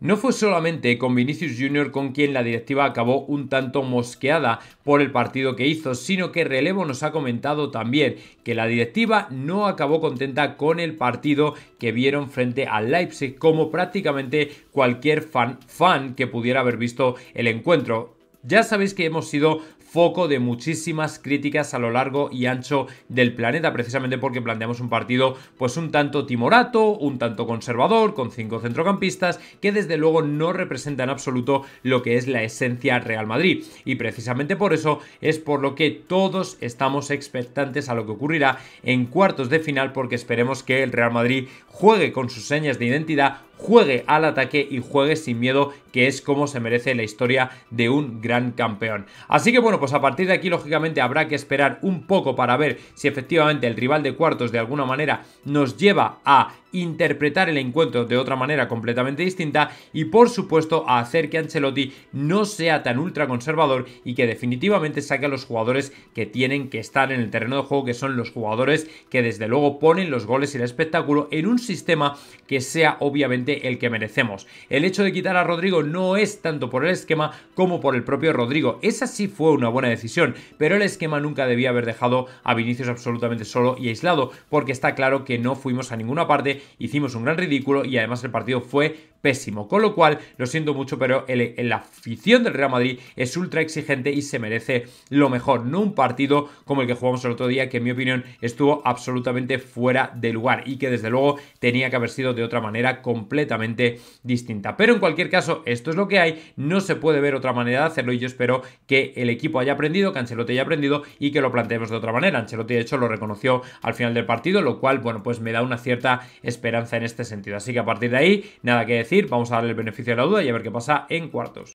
No fue solamente con Vinicius Jr. con quien la directiva acabó un tanto mosqueada por el partido que hizo, sino que Relevo nos ha comentado también que la directiva no acabó contenta con el partido que vieron frente al Leipzig, como prácticamente cualquier fan, fan que pudiera haber visto el encuentro. Ya sabéis que hemos sido foco de muchísimas críticas a lo largo y ancho del planeta, precisamente porque planteamos un partido pues un tanto timorato, un tanto conservador, con cinco centrocampistas, que desde luego no representa en absoluto lo que es la esencia Real Madrid. Y precisamente por eso es por lo que todos estamos expectantes a lo que ocurrirá en cuartos de final, porque esperemos que el Real Madrid juegue con sus señas de identidad juegue al ataque y juegue sin miedo, que es como se merece la historia de un gran campeón. Así que bueno, pues a partir de aquí lógicamente habrá que esperar un poco para ver si efectivamente el rival de cuartos de alguna manera nos lleva a interpretar el encuentro de otra manera completamente distinta y por supuesto a hacer que Ancelotti no sea tan ultra conservador y que definitivamente saque a los jugadores que tienen que estar en el terreno de juego, que son los jugadores que desde luego ponen los goles y el espectáculo en un sistema que sea obviamente el que merecemos. El hecho de quitar a Rodrigo no es tanto por el esquema como por el propio Rodrigo. Esa sí fue una buena decisión, pero el esquema nunca debía haber dejado a Vinicius absolutamente solo y aislado, porque está claro que no fuimos a ninguna parte, hicimos un gran ridículo y además el partido fue pésimo. Con lo cual, lo siento mucho, pero la afición del Real Madrid es ultra exigente y se merece lo mejor. No un partido como el que jugamos el otro día, que en mi opinión estuvo absolutamente fuera de lugar y que desde luego tenía que haber sido de otra manera completa completamente distinta. Pero en cualquier caso, esto es lo que hay, no se puede ver otra manera de hacerlo y yo espero que el equipo haya aprendido, que Ancelotti haya aprendido y que lo planteemos de otra manera. Ancelotti, de hecho, lo reconoció al final del partido, lo cual, bueno, pues me da una cierta esperanza en este sentido. Así que a partir de ahí, nada que decir, vamos a darle el beneficio de la duda y a ver qué pasa en cuartos.